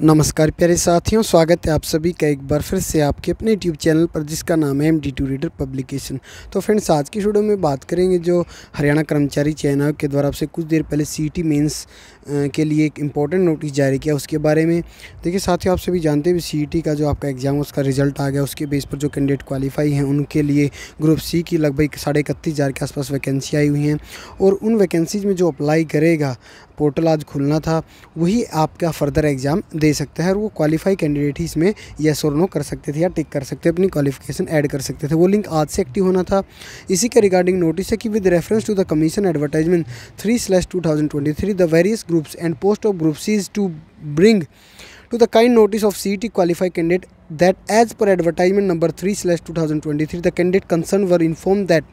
नमस्कार प्यारे साथियों स्वागत है आप सभी का एक बार फिर से आपके अपने यूट्यूब चैनल पर जिसका नाम है M D two reader publication तो फ्रेंड्स आज की वीडियो में बात करेंगे जो हरियाणा कर्मचारी चयन आयोग के द्वारा आपसे कुछ देर पहले सी टी मेन्स के लिए एक इम्पोर्टेंट नोटिस जारी किया उसके बारे में देखिए साथियों आप सभी जानते हैं सी टी का जो आपका एग्ज़ाम उसका रिजल्ट आ गया उसके बेस पर जो कैंडिडेट क्वालिफाई हैं उनके लिए ग्रुप सी की लगभग साढ़े इकतीस हज़ार के आसपास वैकेंसी आई हुई हैं और उन वैकेंसीज में जो अप्लाई करेगा पोर्टल आज खुलना था वही आपका फर्दर एग्ज़ाम दे सकते हैं और वो क्वालिफाई कैंडिडेट ही इसमें येस और नो कर सकते थे या टिक कर सकते अपनी क्वालिफिकेशन ऐड कर सकते थे वो लिंक आज से एक्टिव होना था इसी के रिगार्डिंग नोटिस है कि with reference to the commission advertisement three slash two thousand twenty three the various groups and post of groups is to bring to the kind notice of C T qualified candidate that as per advertisement number three advertisement two thousand twenty three the candidate concern were inform that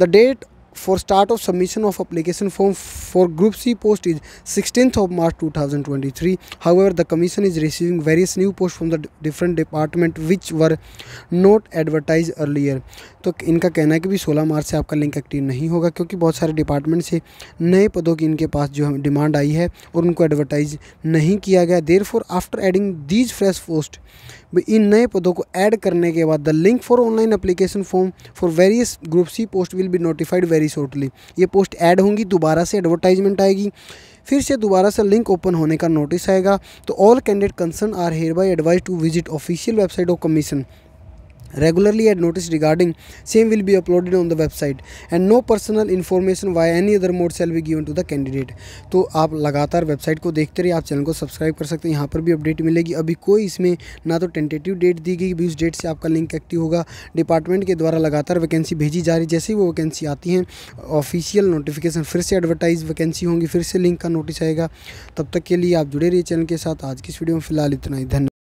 the date for start of submission of application form for group C post is sixtieth of March to thousand twenty three however the commission is receiving various new post from the different department which were not advertise earlier तो इनका कहना है कि भी सोलह मार्च से आपका link active नहीं होगा क्योंकि बहुत सारे डिपार्टमेंट से नए पदों की इनके पास जो है डिमांड आई है और उनको एडवर्टाइज नहीं किया गया there for after adding these fresh post इन नए पदों को ऐड करने के बाद the link for online application form for various group C post will be notified very shortly ये पोस्ट ऐड होंगी दोबारा से एडवर्टाइजमेंट आएगी फिर से दोबारा से लिंक ओपन होने का नोटिस आएगा तो all candidate concern are hereby advise to visit official website of commission regularly and notice regarding same will be uploaded on the website and no personal information via any other mode shall be given to the candidate तो आप लगातार website को देखते रहिए आप channel को subscribe कर सकते हैं यहाँ पर भी अपडेट मिलेगी अभी कोई इसमें ना तो टेंटेटिव डेट दी गई भी उस डेट से आपका लिंक एक्टिव होगा डिपार्टमेंट के द्वारा लगातार वैकेंसी भेजी जा रही जैसे ही वो वैकेंसी आती हैं ऑफिशियल नोटिफिकेशन फिर से एडवर्टाइज वैकेंसी होंगी फिर से लिंक का नोटिस आएगा तब तक के लिए आप जुड़े रहिए चैनल के साथ आज की इस वीडियो में फिलहाल इतना ही धन्यवाद